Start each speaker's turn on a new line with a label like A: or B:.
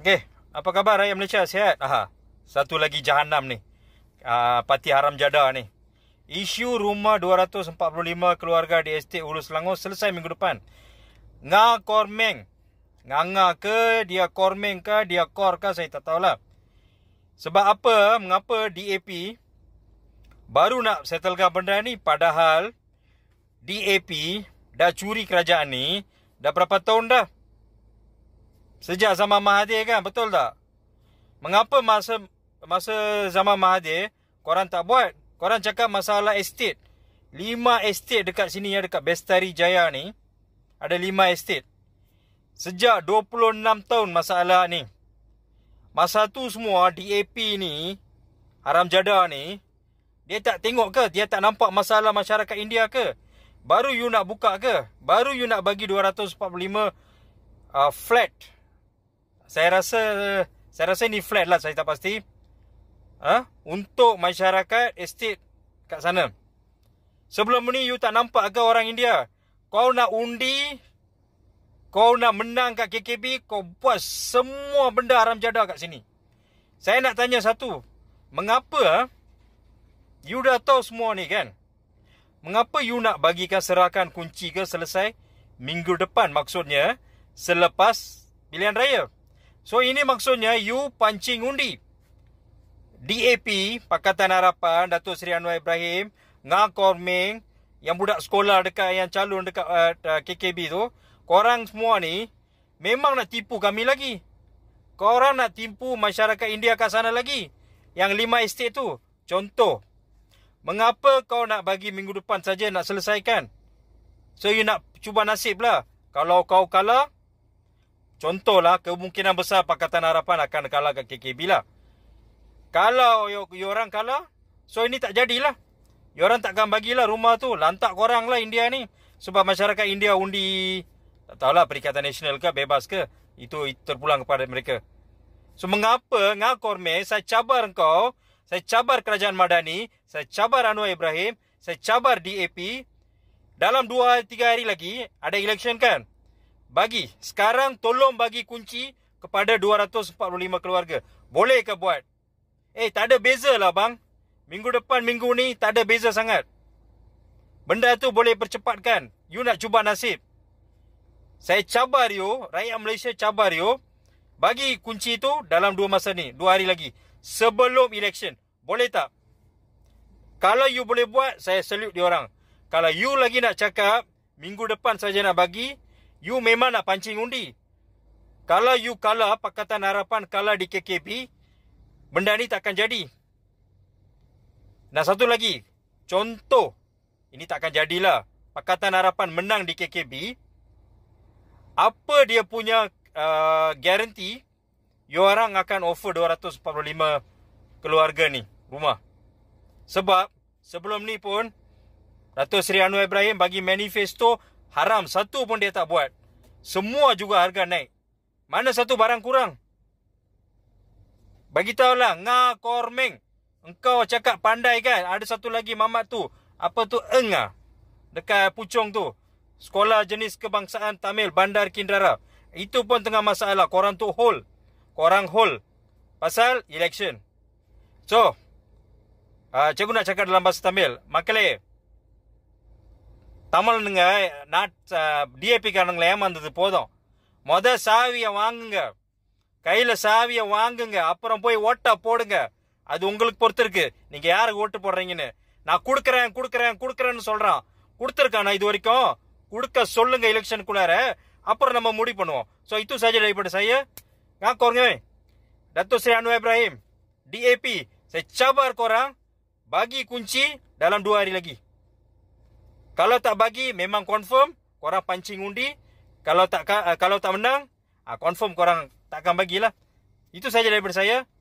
A: Okey, apa khabar rakyat Malaysia? Sihat? Aha. Satu lagi jahanam ni. Uh, ah, parti haram jadah ni. Isu rumah 245 keluarga di estate Ulu Selangor selesai minggu depan. Nga kormeng. Nganga ke, dia kormeng ke, dia kor ke, saya tak tahulah. Sebab apa, mengapa DAP baru nak settlekan benda ni padahal DAP dah curi kerajaan ni dah berapa tahun dah? sejak zaman Mahathir kan betul tak mengapa masa masa zaman Mahathir korang tak buat korang cakap masalah estate lima estate dekat sini ya dekat Bestari Jaya ni ada lima estate sejak 26 tahun masalah ni masa tu semua DAP ni haram jada ni dia tak tengok ke dia tak nampak masalah masyarakat India ke baru you nak buka ke baru you nak bagi 245 uh, flat saya rasa saya rasa ni flat lah saya tak pasti ah ha? untuk masyarakat estate kat sana sebelum ni you tak nampak ke orang India kau nak undi kau nak menang kat KKB kau buat semua benda haram jadah kat sini saya nak tanya satu mengapa ha? you dah tahu semua ni kan mengapa you nak bagikan serahkan kunci ke selesai minggu depan maksudnya selepas pilihan raya So ini maksudnya you pancing undi. DAP, Pakatan Harapan, Datuk Seri Anwar Ibrahim, Ngah Korming, yang budak sekolah dekat yang calon dekat uh, eh, eh, KKB tu, korang semua ni memang nak tipu kami lagi. Korang nak tipu masyarakat India kat sana lagi. Yang lima estate tu. Contoh. Mengapa kau nak bagi minggu depan saja nak selesaikan? So you nak cuba nasib lah. Kalau kau kalah, Contohlah kemungkinan besar Pakatan Harapan akan kalah kat KKB lah. Kalau you, orang kalah, so ini tak jadilah. You orang takkan bagilah rumah tu. Lantak korang lah India ni. Sebab masyarakat India undi. Tak tahulah Perikatan Nasional ke bebas ke. Itu terpulang kepada mereka. So mengapa ngah korme saya cabar kau, Saya cabar Kerajaan Madani. Saya cabar Anwar Ibrahim. Saya cabar DAP. Dalam 2-3 hari lagi ada election kan? bagi sekarang tolong bagi kunci kepada 245 keluarga. Boleh ke buat? Eh, tak ada beza lah bang. Minggu depan minggu ni tak ada beza sangat. Benda tu boleh percepatkan. You nak cuba nasib. Saya cabar you, rakyat Malaysia cabar you bagi kunci tu dalam dua masa ni, dua hari lagi sebelum election. Boleh tak? Kalau you boleh buat, saya salute diorang. Kalau you lagi nak cakap, minggu depan saja nak bagi, you memang nak pancing undi. Kalau you kalah Pakatan Harapan kalah di KKP, benda ni takkan jadi. Nah satu lagi, contoh, ini takkan jadilah. Pakatan Harapan menang di KKB, apa dia punya uh, garanti you orang akan offer 245 keluarga ni rumah. Sebab sebelum ni pun Datuk Sri Anwar Ibrahim bagi manifesto Haram satu pun dia tak buat. Semua juga harga naik. Mana satu barang kurang? Bagi tahulah Nga Kormeng. Engkau cakap pandai kan? Ada satu lagi mamat tu. Apa tu enga, Dekat Pucung tu. Sekolah jenis kebangsaan Tamil Bandar Kindara. Itu pun tengah masalah. Korang tu hold. Korang hold. Pasal election. So, uh, cikgu nak cakap dalam bahasa Tamil. Makalai. Makalai. தமிழனுங்க not டிஏபிக்காரனுங்களை ஏமாந்தது போதும் மொத சாவியை வாங்குங்க கையில் சாவியை வாங்குங்க அப்புறம் போய் ஓட்டை போடுங்க அது உங்களுக்கு பொறுத்து இருக்கு நீங்கள் யாருக்கு ஓட்டு போடுறீங்கன்னு நான் கொடுக்குறேன் கொடுக்குறேன் கொடுக்குறேன்னு சொல்கிறான் கொடுத்துருக்கானா இது வரைக்கும் கொடுக்க சொல்லுங்க எலெக்ஷனுக்குள்ளார அப்புறம் நம்ம முடிவு பண்ணுவோம் ஸோ இத்து சஜி இப்படி செய்ய நான் கோருங்க டத்து ஸ்ரீ அனு இப்ராஹிம் டிஏபி செச்சாபா இருக்கோரா பாகி குஞ்சி டலம் டூ ஆரி லகி kalau tak bagi memang confirm korang pancing undi kalau tak eh, kalau tak menang ah, confirm korang tak takkan bagilah itu saja daripada saya